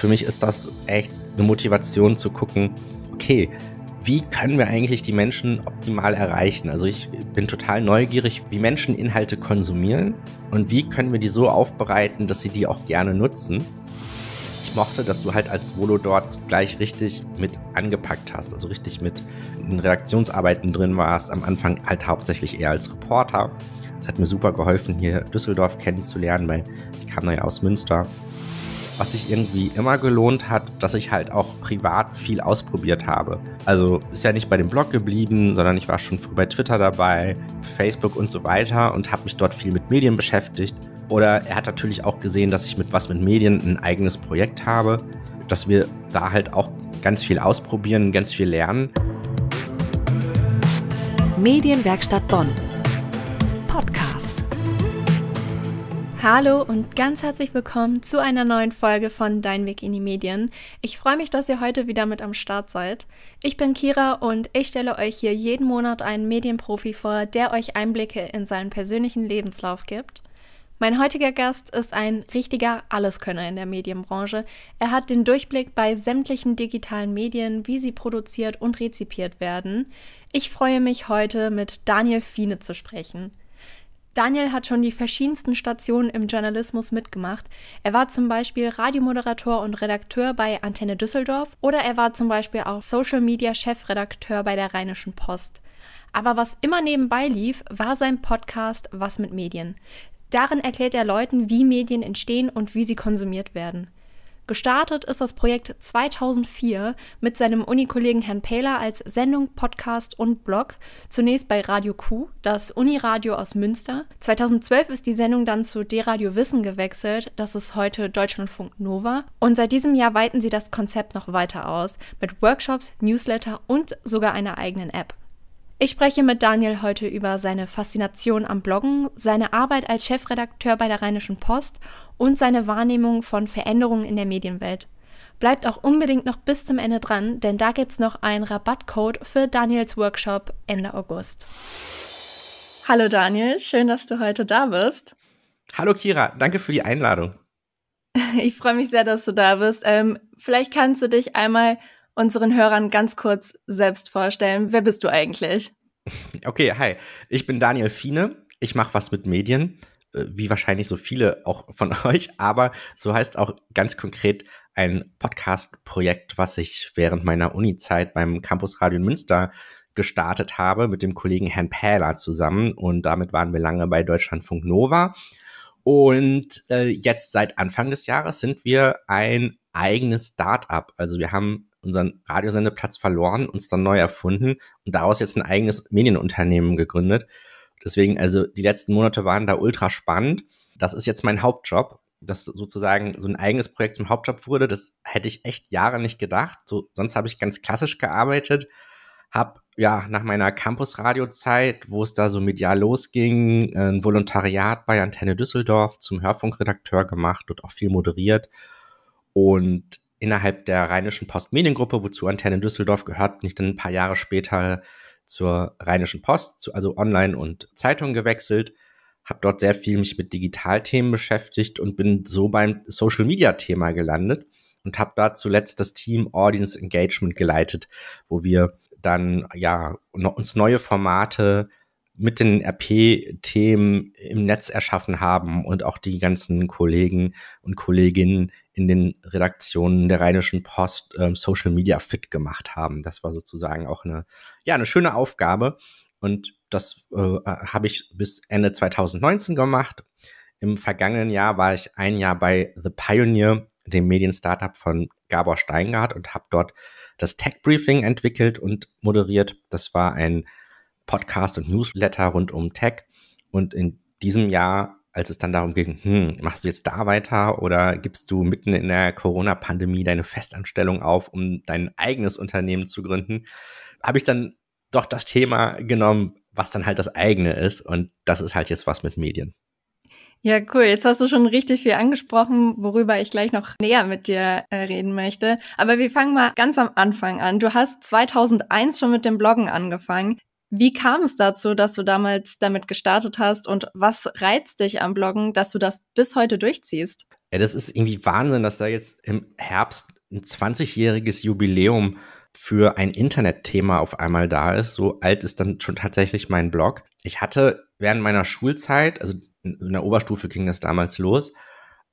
für mich ist das echt eine Motivation zu gucken, okay, wie können wir eigentlich die Menschen optimal erreichen? Also ich bin total neugierig, wie Menschen Inhalte konsumieren und wie können wir die so aufbereiten, dass sie die auch gerne nutzen. Ich mochte, dass du halt als Volo dort gleich richtig mit angepackt hast, also richtig mit in Redaktionsarbeiten drin warst, am Anfang halt hauptsächlich eher als Reporter. Das hat mir super geholfen, hier Düsseldorf kennenzulernen, weil ich kam da ja aus Münster was sich irgendwie immer gelohnt hat, dass ich halt auch privat viel ausprobiert habe. Also ist ja nicht bei dem Blog geblieben, sondern ich war schon früh bei Twitter dabei, Facebook und so weiter und habe mich dort viel mit Medien beschäftigt. Oder er hat natürlich auch gesehen, dass ich mit was mit Medien ein eigenes Projekt habe, dass wir da halt auch ganz viel ausprobieren, ganz viel lernen. Medienwerkstatt Bonn Hallo und ganz herzlich willkommen zu einer neuen Folge von Dein Weg in die Medien. Ich freue mich, dass ihr heute wieder mit am Start seid. Ich bin Kira und ich stelle euch hier jeden Monat einen Medienprofi vor, der euch Einblicke in seinen persönlichen Lebenslauf gibt. Mein heutiger Gast ist ein richtiger Alleskönner in der Medienbranche. Er hat den Durchblick bei sämtlichen digitalen Medien, wie sie produziert und rezipiert werden. Ich freue mich heute mit Daniel Fiene zu sprechen. Daniel hat schon die verschiedensten Stationen im Journalismus mitgemacht. Er war zum Beispiel Radiomoderator und Redakteur bei Antenne Düsseldorf oder er war zum Beispiel auch Social Media Chefredakteur bei der Rheinischen Post. Aber was immer nebenbei lief, war sein Podcast Was mit Medien. Darin erklärt er Leuten, wie Medien entstehen und wie sie konsumiert werden. Gestartet ist das Projekt 2004 mit seinem Unikollegen Herrn Pehler als Sendung, Podcast und Blog, zunächst bei Radio Q, das Uniradio aus Münster. 2012 ist die Sendung dann zu D-Radio Wissen gewechselt, das ist heute Deutschlandfunk Nova. Und seit diesem Jahr weiten sie das Konzept noch weiter aus, mit Workshops, Newsletter und sogar einer eigenen App. Ich spreche mit Daniel heute über seine Faszination am Bloggen, seine Arbeit als Chefredakteur bei der Rheinischen Post und seine Wahrnehmung von Veränderungen in der Medienwelt. Bleibt auch unbedingt noch bis zum Ende dran, denn da gibt's noch einen Rabattcode für Daniels Workshop Ende August. Hallo Daniel, schön, dass du heute da bist. Hallo Kira, danke für die Einladung. Ich freue mich sehr, dass du da bist. Ähm, vielleicht kannst du dich einmal unseren Hörern ganz kurz selbst vorstellen. Wer bist du eigentlich? Okay, hi. Ich bin Daniel Fiene. Ich mache was mit Medien, äh, wie wahrscheinlich so viele auch von euch. Aber so heißt auch ganz konkret ein Podcast-Projekt, was ich während meiner Uni-Zeit beim Campus Radio in Münster gestartet habe mit dem Kollegen Herrn Pähler zusammen. Und damit waren wir lange bei Deutschlandfunk Nova. Und äh, jetzt seit Anfang des Jahres sind wir ein eigenes Start-up. Also wir haben unseren Radiosendeplatz verloren, uns dann neu erfunden und daraus jetzt ein eigenes Medienunternehmen gegründet. Deswegen, also die letzten Monate waren da ultra spannend. Das ist jetzt mein Hauptjob, dass sozusagen so ein eigenes Projekt zum Hauptjob wurde. Das hätte ich echt Jahre nicht gedacht. So, sonst habe ich ganz klassisch gearbeitet, habe ja nach meiner Campus-Radio-Zeit, wo es da so medial losging, ein Volontariat bei Antenne Düsseldorf zum Hörfunkredakteur gemacht und auch viel moderiert. Und innerhalb der Rheinischen Post Mediengruppe, wozu Antenne Düsseldorf gehört, bin ich dann ein paar Jahre später zur Rheinischen Post, zu, also Online und Zeitung gewechselt, habe dort sehr viel mich mit Digitalthemen beschäftigt und bin so beim Social Media Thema gelandet und habe da zuletzt das Team Audience Engagement geleitet, wo wir dann ja uns neue Formate mit den RP-Themen im Netz erschaffen haben und auch die ganzen Kollegen und Kolleginnen in den Redaktionen der Rheinischen Post ähm, Social Media fit gemacht haben. Das war sozusagen auch eine, ja, eine schöne Aufgabe. Und das äh, habe ich bis Ende 2019 gemacht. Im vergangenen Jahr war ich ein Jahr bei The Pioneer, dem Medien-Startup von Gabor Steingart und habe dort das Tech-Briefing entwickelt und moderiert. Das war ein Podcast und Newsletter rund um Tech. Und in diesem Jahr, als es dann darum ging, hm, machst du jetzt da weiter oder gibst du mitten in der Corona-Pandemie deine Festanstellung auf, um dein eigenes Unternehmen zu gründen, habe ich dann doch das Thema genommen, was dann halt das eigene ist. Und das ist halt jetzt was mit Medien. Ja, cool. Jetzt hast du schon richtig viel angesprochen, worüber ich gleich noch näher mit dir äh, reden möchte. Aber wir fangen mal ganz am Anfang an. Du hast 2001 schon mit dem Bloggen angefangen. Wie kam es dazu, dass du damals damit gestartet hast und was reizt dich am Bloggen, dass du das bis heute durchziehst? Ja, das ist irgendwie Wahnsinn, dass da jetzt im Herbst ein 20-jähriges Jubiläum für ein Internetthema auf einmal da ist. So alt ist dann schon tatsächlich mein Blog. Ich hatte während meiner Schulzeit, also in der Oberstufe ging das damals los,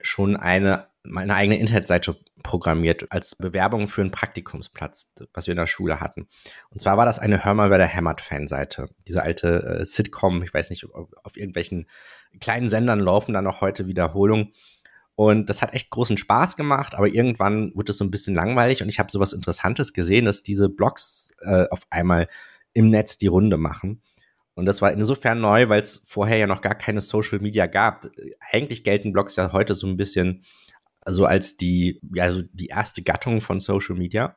schon eine meine eigene Internetseite programmiert als Bewerbung für einen Praktikumsplatz, was wir in der Schule hatten. Und zwar war das eine Hör mal, wer der hämmert Fanseite. Diese alte äh, Sitcom, ich weiß nicht, auf, auf irgendwelchen kleinen Sendern laufen da noch heute Wiederholungen. Und das hat echt großen Spaß gemacht, aber irgendwann wurde es so ein bisschen langweilig und ich habe sowas Interessantes gesehen, dass diese Blogs äh, auf einmal im Netz die Runde machen. Und das war insofern neu, weil es vorher ja noch gar keine Social Media gab. Äh, eigentlich gelten Blogs ja heute so ein bisschen also als die, also die erste Gattung von Social Media.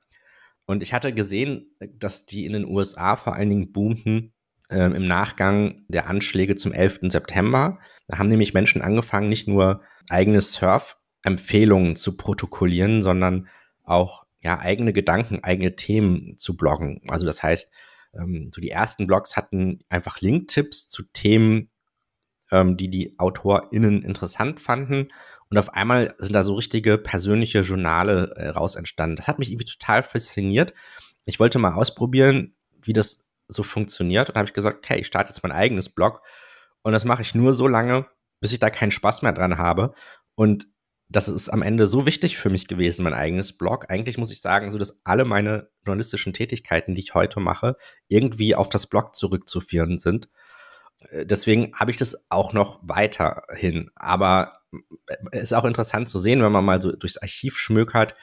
Und ich hatte gesehen, dass die in den USA vor allen Dingen boomten äh, im Nachgang der Anschläge zum 11. September. Da haben nämlich Menschen angefangen, nicht nur eigene Surf-Empfehlungen zu protokollieren, sondern auch ja, eigene Gedanken, eigene Themen zu bloggen. Also das heißt, ähm, so die ersten Blogs hatten einfach Link-Tipps zu Themen, ähm, die die AutorInnen interessant fanden und auf einmal sind da so richtige persönliche Journale äh, raus entstanden. Das hat mich irgendwie total fasziniert. Ich wollte mal ausprobieren, wie das so funktioniert. Und habe ich gesagt, okay, ich starte jetzt mein eigenes Blog. Und das mache ich nur so lange, bis ich da keinen Spaß mehr dran habe. Und das ist am Ende so wichtig für mich gewesen, mein eigenes Blog. Eigentlich muss ich sagen, so dass alle meine journalistischen Tätigkeiten, die ich heute mache, irgendwie auf das Blog zurückzuführen sind. Äh, deswegen habe ich das auch noch weiterhin. Aber äh, es ist auch interessant zu sehen, wenn man mal so durchs Archiv schmökert,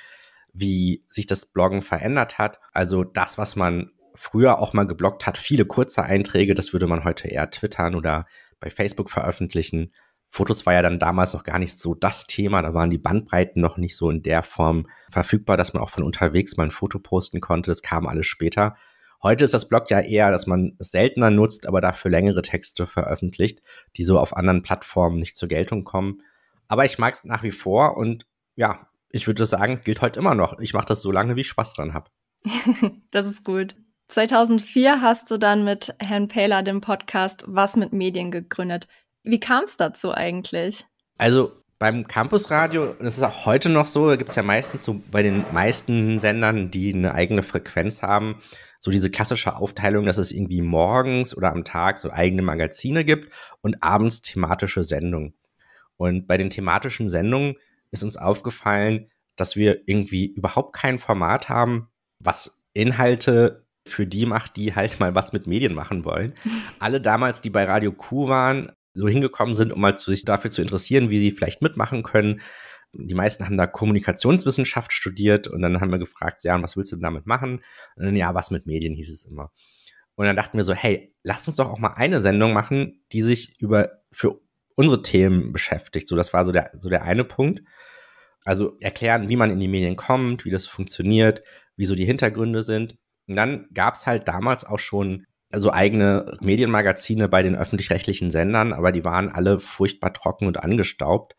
wie sich das Bloggen verändert hat. Also das, was man früher auch mal gebloggt hat, viele kurze Einträge, das würde man heute eher twittern oder bei Facebook veröffentlichen. Fotos war ja dann damals noch gar nicht so das Thema, da waren die Bandbreiten noch nicht so in der Form verfügbar, dass man auch von unterwegs mal ein Foto posten konnte, das kam alles später. Heute ist das Blog ja eher, dass man es seltener nutzt, aber dafür längere Texte veröffentlicht, die so auf anderen Plattformen nicht zur Geltung kommen. Aber ich mag es nach wie vor und ja, ich würde sagen, gilt heute immer noch. Ich mache das so lange, wie ich Spaß dran habe. das ist gut. 2004 hast du dann mit Herrn Pähler den Podcast Was mit Medien gegründet. Wie kam es dazu eigentlich? Also beim Campusradio, das ist auch heute noch so, gibt es ja meistens so bei den meisten Sendern, die eine eigene Frequenz haben, so diese klassische Aufteilung, dass es irgendwie morgens oder am Tag so eigene Magazine gibt und abends thematische Sendungen. Und bei den thematischen Sendungen ist uns aufgefallen, dass wir irgendwie überhaupt kein Format haben, was Inhalte für die macht, die halt mal was mit Medien machen wollen. Alle damals, die bei Radio Q waren, so hingekommen sind, um mal zu, sich dafür zu interessieren, wie sie vielleicht mitmachen können, die meisten haben da Kommunikationswissenschaft studiert und dann haben wir gefragt, ja, was willst du damit machen? Und dann, ja, was mit Medien hieß es immer. Und dann dachten wir so, hey, lass uns doch auch mal eine Sendung machen, die sich über für unsere Themen beschäftigt. So, das war so der, so der eine Punkt. Also erklären, wie man in die Medien kommt, wie das funktioniert, wieso die Hintergründe sind. Und dann gab es halt damals auch schon so also eigene Medienmagazine bei den öffentlich-rechtlichen Sendern, aber die waren alle furchtbar trocken und angestaubt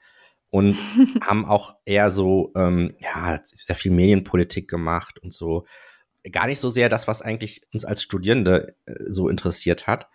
und haben auch eher so, ähm, ja, sehr viel Medienpolitik gemacht und so. Gar nicht so sehr das, was eigentlich uns als Studierende äh, so interessiert hat.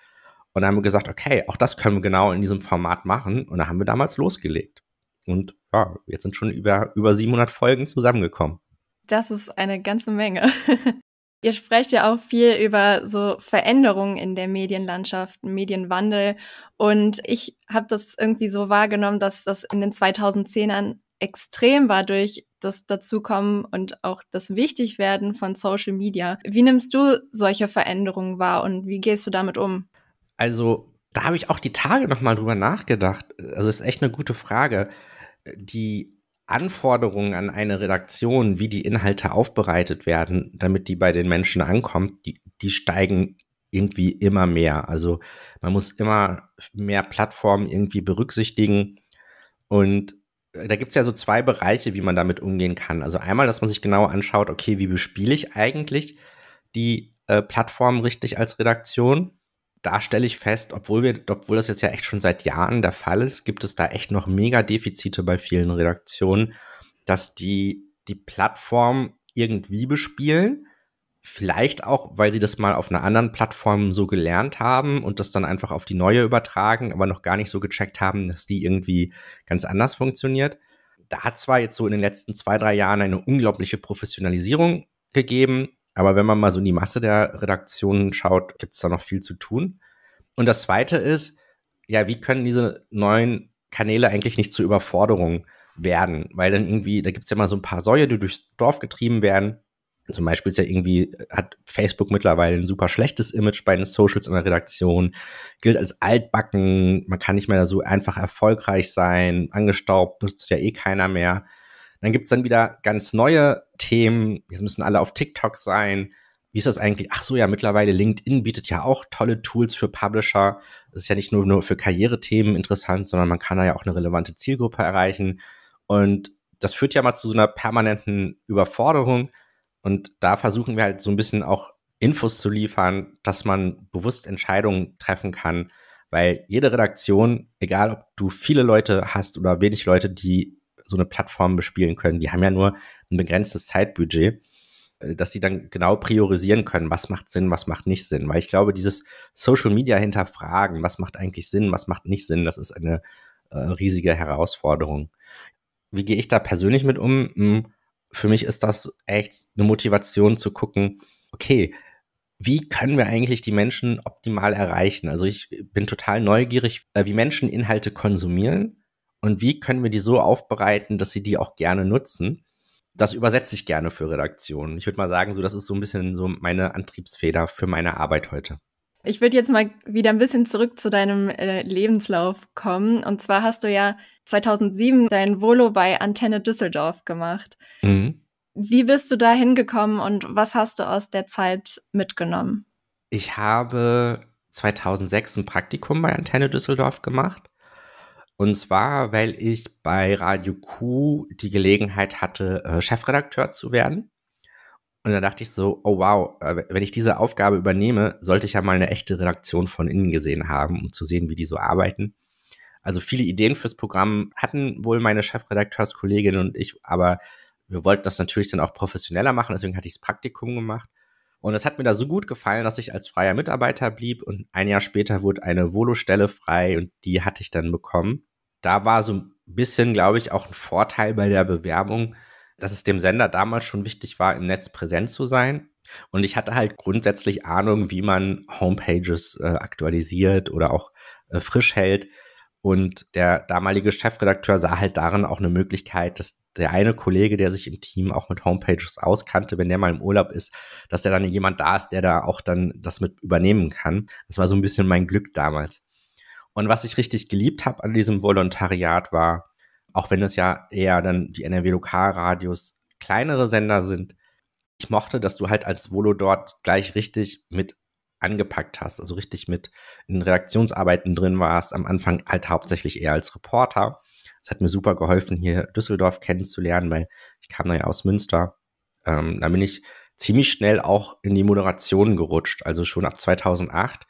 Und dann haben wir gesagt, okay, auch das können wir genau in diesem Format machen. Und da haben wir damals losgelegt. Und ja, jetzt sind schon über, über 700 Folgen zusammengekommen. Das ist eine ganze Menge. Ihr sprecht ja auch viel über so Veränderungen in der Medienlandschaft, Medienwandel. Und ich habe das irgendwie so wahrgenommen, dass das in den 2010ern extrem war durch das Dazukommen und auch das Wichtigwerden von Social Media. Wie nimmst du solche Veränderungen wahr und wie gehst du damit um? Also, da habe ich auch die Tage nochmal drüber nachgedacht. Also, ist echt eine gute Frage. Die Anforderungen an eine Redaktion, wie die Inhalte aufbereitet werden, damit die bei den Menschen ankommt, die, die steigen irgendwie immer mehr. Also man muss immer mehr Plattformen irgendwie berücksichtigen. Und äh, da gibt es ja so zwei Bereiche, wie man damit umgehen kann. Also einmal, dass man sich genau anschaut, okay, wie bespiele ich eigentlich die äh, Plattform richtig als Redaktion? da stelle ich fest, obwohl wir, obwohl das jetzt ja echt schon seit Jahren der Fall ist, gibt es da echt noch mega Defizite bei vielen Redaktionen, dass die die Plattform irgendwie bespielen. Vielleicht auch, weil sie das mal auf einer anderen Plattform so gelernt haben und das dann einfach auf die neue übertragen, aber noch gar nicht so gecheckt haben, dass die irgendwie ganz anders funktioniert. Da hat zwar jetzt so in den letzten zwei, drei Jahren eine unglaubliche Professionalisierung gegeben, aber wenn man mal so in die Masse der Redaktionen schaut, gibt es da noch viel zu tun. Und das Zweite ist, ja, wie können diese neuen Kanäle eigentlich nicht zur Überforderung werden? Weil dann irgendwie, da gibt es ja mal so ein paar Säue, die durchs Dorf getrieben werden. Zum Beispiel ist ja irgendwie, hat Facebook mittlerweile ein super schlechtes Image bei den Socials in der Redaktion, gilt als altbacken, man kann nicht mehr so einfach erfolgreich sein, angestaubt, nutzt ja eh keiner mehr. Dann gibt es dann wieder ganz neue Themen, jetzt müssen alle auf TikTok sein. Wie ist das eigentlich? Ach so, ja, mittlerweile LinkedIn bietet ja auch tolle Tools für Publisher. Das ist ja nicht nur, nur für Karrierethemen interessant, sondern man kann da ja auch eine relevante Zielgruppe erreichen. Und das führt ja mal zu so einer permanenten Überforderung. Und da versuchen wir halt so ein bisschen auch Infos zu liefern, dass man bewusst Entscheidungen treffen kann, weil jede Redaktion, egal ob du viele Leute hast oder wenig Leute, die so eine Plattform bespielen können. Die haben ja nur ein begrenztes Zeitbudget, äh, dass sie dann genau priorisieren können, was macht Sinn, was macht nicht Sinn. Weil ich glaube, dieses Social Media hinterfragen, was macht eigentlich Sinn, was macht nicht Sinn, das ist eine äh, riesige Herausforderung. Wie gehe ich da persönlich mit um? Hm, für mich ist das echt eine Motivation zu gucken, okay, wie können wir eigentlich die Menschen optimal erreichen? Also ich bin total neugierig, äh, wie Menschen Inhalte konsumieren und wie können wir die so aufbereiten, dass sie die auch gerne nutzen. Das übersetze ich gerne für Redaktionen. Ich würde mal sagen, so das ist so ein bisschen so meine Antriebsfeder für meine Arbeit heute. Ich würde jetzt mal wieder ein bisschen zurück zu deinem äh, Lebenslauf kommen. Und zwar hast du ja 2007 dein Volo bei Antenne Düsseldorf gemacht. Mhm. Wie bist du da hingekommen und was hast du aus der Zeit mitgenommen? Ich habe 2006 ein Praktikum bei Antenne Düsseldorf gemacht und zwar, weil ich bei Radio Q die Gelegenheit hatte, äh, Chefredakteur zu werden. Und da dachte ich so, oh wow, äh, wenn ich diese Aufgabe übernehme, sollte ich ja mal eine echte Redaktion von innen gesehen haben, um zu sehen, wie die so arbeiten. Also viele Ideen fürs Programm hatten wohl meine Chefredakteurskollegin und ich, aber wir wollten das natürlich dann auch professioneller machen, deswegen hatte ich das Praktikum gemacht. Und es hat mir da so gut gefallen, dass ich als freier Mitarbeiter blieb und ein Jahr später wurde eine Volostelle frei und die hatte ich dann bekommen. Da war so ein bisschen, glaube ich, auch ein Vorteil bei der Bewerbung, dass es dem Sender damals schon wichtig war, im Netz präsent zu sein. Und ich hatte halt grundsätzlich Ahnung, wie man Homepages äh, aktualisiert oder auch äh, frisch hält. Und der damalige Chefredakteur sah halt darin auch eine Möglichkeit, dass der eine Kollege, der sich im Team auch mit Homepages auskannte, wenn der mal im Urlaub ist, dass der dann jemand da ist, der da auch dann das mit übernehmen kann. Das war so ein bisschen mein Glück damals. Und was ich richtig geliebt habe an diesem Volontariat war, auch wenn es ja eher dann die NRW-Lokalradios kleinere Sender sind, ich mochte, dass du halt als Volo dort gleich richtig mit angepackt hast, also richtig mit in Redaktionsarbeiten drin warst, am Anfang halt hauptsächlich eher als Reporter. Das hat mir super geholfen, hier Düsseldorf kennenzulernen, weil ich kam da ja aus Münster. Ähm, da bin ich ziemlich schnell auch in die Moderation gerutscht. Also schon ab 2008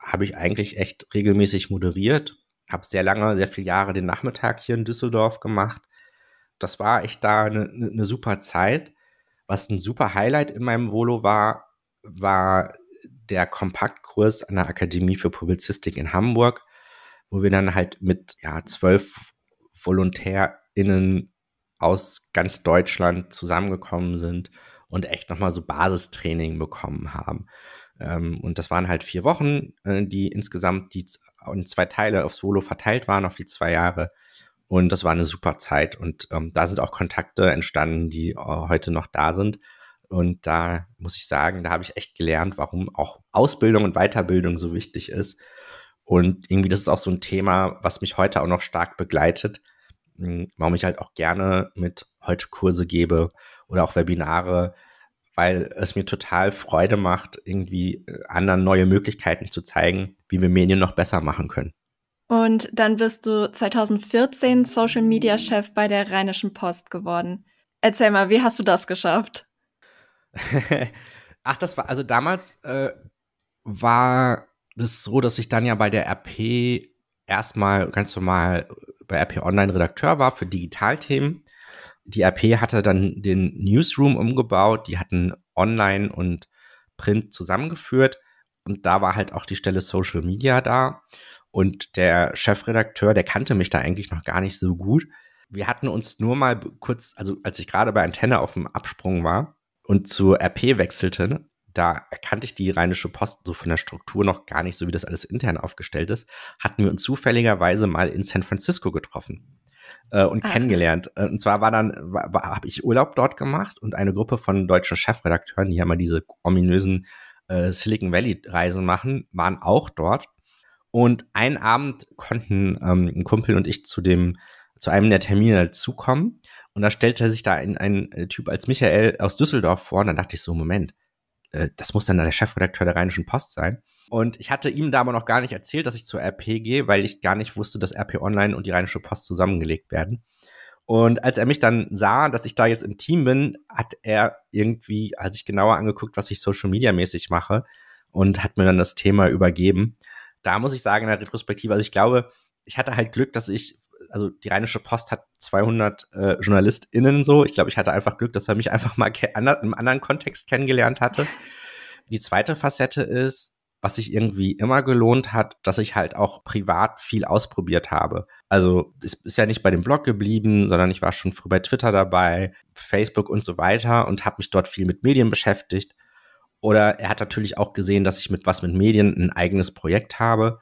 habe ich eigentlich echt regelmäßig moderiert, habe sehr lange, sehr viele Jahre den Nachmittag hier in Düsseldorf gemacht. Das war echt da eine, eine super Zeit. Was ein super Highlight in meinem Volo war, war der Kompaktkurs an der Akademie für Publizistik in Hamburg, wo wir dann halt mit ja, zwölf VolontärInnen aus ganz Deutschland zusammengekommen sind und echt nochmal so Basistraining bekommen haben. Ähm, und das waren halt vier Wochen, äh, die insgesamt die in zwei Teile auf Solo verteilt waren, auf die zwei Jahre. Und das war eine super Zeit. Und ähm, da sind auch Kontakte entstanden, die äh, heute noch da sind. Und da muss ich sagen, da habe ich echt gelernt, warum auch Ausbildung und Weiterbildung so wichtig ist. Und irgendwie, das ist auch so ein Thema, was mich heute auch noch stark begleitet, hm, warum ich halt auch gerne mit heute Kurse gebe oder auch Webinare, weil es mir total Freude macht, irgendwie äh, anderen neue Möglichkeiten zu zeigen, wie wir Medien noch besser machen können. Und dann bist du 2014 Social Media Chef bei der Rheinischen Post geworden. Erzähl mal, wie hast du das geschafft? Ach, das war, also damals äh, war das so, dass ich dann ja bei der RP erstmal ganz normal bei RP Online Redakteur war für Digitalthemen. Die RP hatte dann den Newsroom umgebaut, die hatten Online und Print zusammengeführt und da war halt auch die Stelle Social Media da und der Chefredakteur, der kannte mich da eigentlich noch gar nicht so gut. Wir hatten uns nur mal kurz, also als ich gerade bei Antenne auf dem Absprung war, und zu RP wechselte, da erkannte ich die Rheinische Post so von der Struktur noch gar nicht, so wie das alles intern aufgestellt ist, hatten wir uns zufälligerweise mal in San Francisco getroffen äh, und Ach. kennengelernt. Äh, und zwar war dann, habe ich Urlaub dort gemacht und eine Gruppe von deutschen Chefredakteuren, die ja mal diese ominösen äh, Silicon Valley-Reisen machen, waren auch dort. Und einen Abend konnten ähm, ein Kumpel und ich zu dem, zu einem der Termine dazukommen und da stellte sich da ein, ein äh, Typ als Michael aus Düsseldorf vor. Und dann dachte ich so, Moment, äh, das muss dann der Chefredakteur der Rheinischen Post sein. Und ich hatte ihm da aber noch gar nicht erzählt, dass ich zur RP gehe, weil ich gar nicht wusste, dass RP Online und die Rheinische Post zusammengelegt werden. Und als er mich dann sah, dass ich da jetzt im Team bin, hat er irgendwie, als ich genauer angeguckt, was ich Social Media mäßig mache und hat mir dann das Thema übergeben. Da muss ich sagen, in der Retrospektive, also ich glaube, ich hatte halt Glück, dass ich also die Rheinische Post hat 200 äh, JournalistInnen so. Ich glaube, ich hatte einfach Glück, dass er mich einfach mal ander im anderen Kontext kennengelernt hatte. Die zweite Facette ist, was sich irgendwie immer gelohnt hat, dass ich halt auch privat viel ausprobiert habe. Also es ist ja nicht bei dem Blog geblieben, sondern ich war schon früh bei Twitter dabei, Facebook und so weiter und habe mich dort viel mit Medien beschäftigt. Oder er hat natürlich auch gesehen, dass ich mit was mit Medien ein eigenes Projekt habe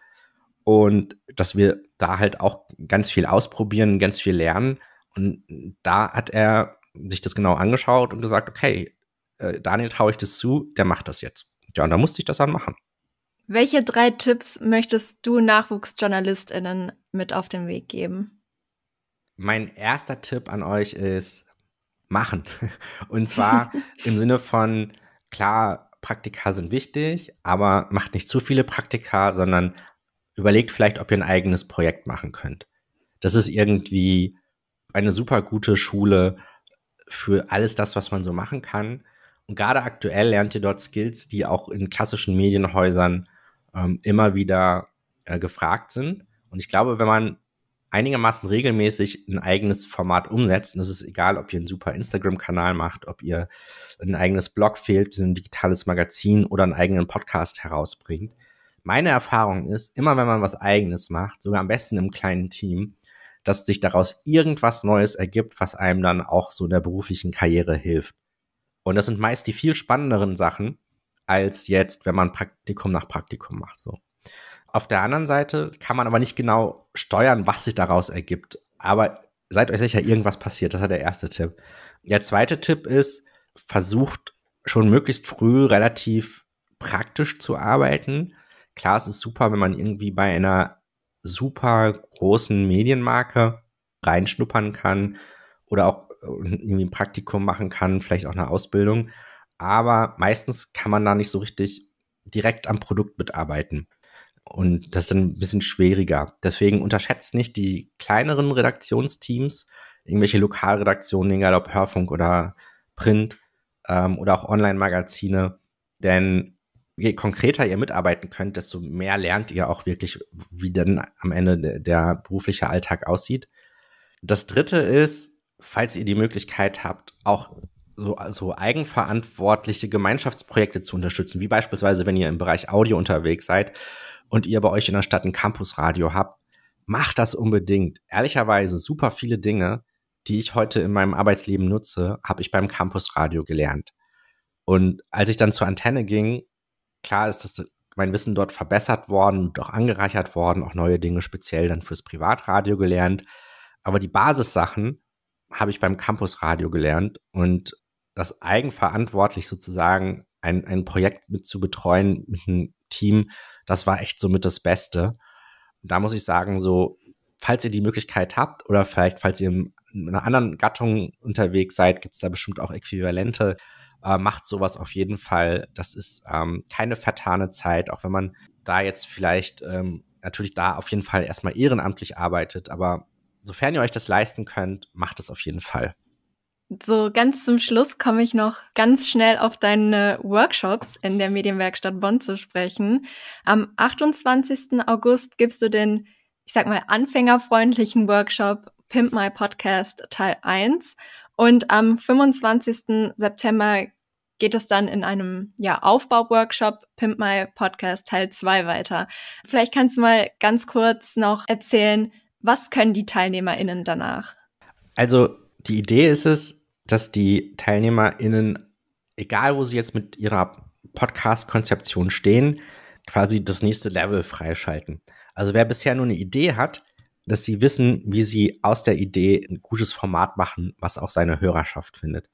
und dass wir da halt auch ganz viel ausprobieren, ganz viel lernen. Und da hat er sich das genau angeschaut und gesagt, okay, äh, Daniel traue ich das zu, der macht das jetzt. Ja, und da musste ich das dann machen. Welche drei Tipps möchtest du NachwuchsjournalistInnen mit auf den Weg geben? Mein erster Tipp an euch ist machen. Und zwar im Sinne von, klar, Praktika sind wichtig, aber macht nicht zu viele Praktika, sondern überlegt vielleicht, ob ihr ein eigenes Projekt machen könnt. Das ist irgendwie eine super gute Schule für alles das, was man so machen kann. Und gerade aktuell lernt ihr dort Skills, die auch in klassischen Medienhäusern ähm, immer wieder äh, gefragt sind. Und ich glaube, wenn man einigermaßen regelmäßig ein eigenes Format umsetzt, und es ist egal, ob ihr einen super Instagram-Kanal macht, ob ihr ein eigenes Blog fehlt, ein digitales Magazin oder einen eigenen Podcast herausbringt, meine Erfahrung ist, immer wenn man was eigenes macht, sogar am besten im kleinen Team, dass sich daraus irgendwas Neues ergibt, was einem dann auch so in der beruflichen Karriere hilft. Und das sind meist die viel spannenderen Sachen, als jetzt, wenn man Praktikum nach Praktikum macht. So. Auf der anderen Seite kann man aber nicht genau steuern, was sich daraus ergibt. Aber seid euch sicher, irgendwas passiert. Das war der erste Tipp. Der zweite Tipp ist, versucht schon möglichst früh relativ praktisch zu arbeiten Klar, es ist super, wenn man irgendwie bei einer super großen Medienmarke reinschnuppern kann oder auch äh, irgendwie ein Praktikum machen kann, vielleicht auch eine Ausbildung. Aber meistens kann man da nicht so richtig direkt am Produkt mitarbeiten. Und das ist dann ein bisschen schwieriger. Deswegen unterschätzt nicht die kleineren Redaktionsteams, irgendwelche Lokalredaktionen, egal ob Hörfunk oder Print ähm, oder auch Online-Magazine. Denn je konkreter ihr mitarbeiten könnt, desto mehr lernt ihr auch wirklich, wie denn am Ende der berufliche Alltag aussieht. Das dritte ist, falls ihr die Möglichkeit habt, auch so also eigenverantwortliche Gemeinschaftsprojekte zu unterstützen, wie beispielsweise, wenn ihr im Bereich Audio unterwegs seid und ihr bei euch in der Stadt ein Campusradio habt, macht das unbedingt. Ehrlicherweise, super viele Dinge, die ich heute in meinem Arbeitsleben nutze, habe ich beim Campusradio gelernt. Und als ich dann zur Antenne ging klar ist, dass mein Wissen dort verbessert worden, auch angereichert worden, auch neue Dinge speziell dann fürs Privatradio gelernt. Aber die Basissachen habe ich beim Campusradio gelernt und das eigenverantwortlich sozusagen ein, ein Projekt mit zu betreuen mit einem Team, das war echt somit das Beste. Und da muss ich sagen, so, falls ihr die Möglichkeit habt oder vielleicht, falls ihr in einer anderen Gattung unterwegs seid, gibt es da bestimmt auch Äquivalente äh, macht sowas auf jeden Fall. Das ist ähm, keine vertane Zeit, auch wenn man da jetzt vielleicht ähm, natürlich da auf jeden Fall erstmal ehrenamtlich arbeitet, aber sofern ihr euch das leisten könnt, macht es auf jeden Fall. So ganz zum Schluss komme ich noch ganz schnell auf deine Workshops in der Medienwerkstatt Bonn zu sprechen. Am 28. August gibst du den, ich sag mal, anfängerfreundlichen Workshop Pimp My Podcast Teil 1 und am 25. September geht es dann in einem ja, Aufbau-Workshop Pimp My Podcast Teil 2 weiter. Vielleicht kannst du mal ganz kurz noch erzählen, was können die TeilnehmerInnen danach? Also die Idee ist es, dass die TeilnehmerInnen, egal wo sie jetzt mit ihrer Podcast-Konzeption stehen, quasi das nächste Level freischalten. Also wer bisher nur eine Idee hat, dass sie wissen, wie sie aus der Idee ein gutes Format machen, was auch seine Hörerschaft findet.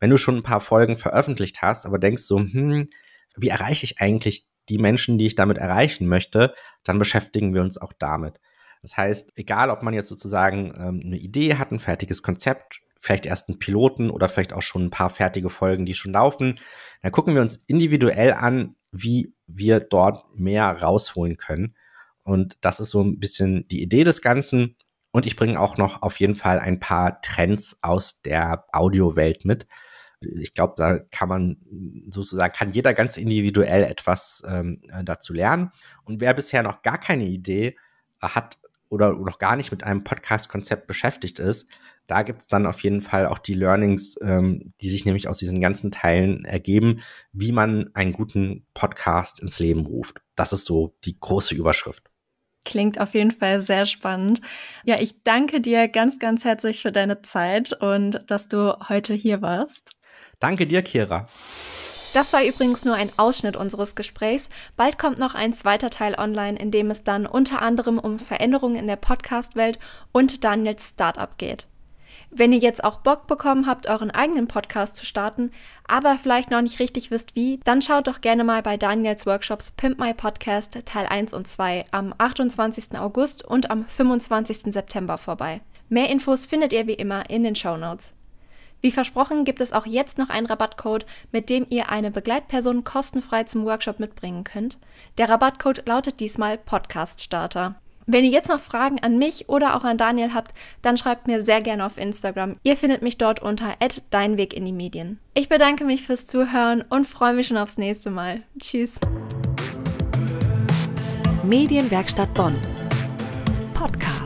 Wenn du schon ein paar Folgen veröffentlicht hast, aber denkst so, hm, wie erreiche ich eigentlich die Menschen, die ich damit erreichen möchte, dann beschäftigen wir uns auch damit. Das heißt, egal ob man jetzt sozusagen ähm, eine Idee hat, ein fertiges Konzept, vielleicht erst einen Piloten oder vielleicht auch schon ein paar fertige Folgen, die schon laufen, dann gucken wir uns individuell an, wie wir dort mehr rausholen können. Und das ist so ein bisschen die Idee des Ganzen. Und ich bringe auch noch auf jeden Fall ein paar Trends aus der Audiowelt mit. Ich glaube, da kann man sozusagen, kann jeder ganz individuell etwas ähm, äh, dazu lernen. Und wer bisher noch gar keine Idee hat oder noch gar nicht mit einem Podcast-Konzept beschäftigt ist, da gibt es dann auf jeden Fall auch die Learnings, ähm, die sich nämlich aus diesen ganzen Teilen ergeben, wie man einen guten Podcast ins Leben ruft. Das ist so die große Überschrift. Klingt auf jeden Fall sehr spannend. Ja, ich danke dir ganz, ganz herzlich für deine Zeit und dass du heute hier warst. Danke dir, Kira. Das war übrigens nur ein Ausschnitt unseres Gesprächs. Bald kommt noch ein zweiter Teil online, in dem es dann unter anderem um Veränderungen in der Podcast-Welt und Daniels Startup geht. Wenn ihr jetzt auch Bock bekommen habt, euren eigenen Podcast zu starten, aber vielleicht noch nicht richtig wisst wie, dann schaut doch gerne mal bei Daniels Workshops Pimp My Podcast Teil 1 und 2 am 28. August und am 25. September vorbei. Mehr Infos findet ihr wie immer in den Show Notes. Wie versprochen gibt es auch jetzt noch einen Rabattcode, mit dem ihr eine Begleitperson kostenfrei zum Workshop mitbringen könnt. Der Rabattcode lautet diesmal Podcast Starter. Wenn ihr jetzt noch Fragen an mich oder auch an Daniel habt, dann schreibt mir sehr gerne auf Instagram. Ihr findet mich dort unter @deinweg in die Medien. Ich bedanke mich fürs Zuhören und freue mich schon aufs nächste Mal. Tschüss. Medienwerkstatt Bonn. Podcast.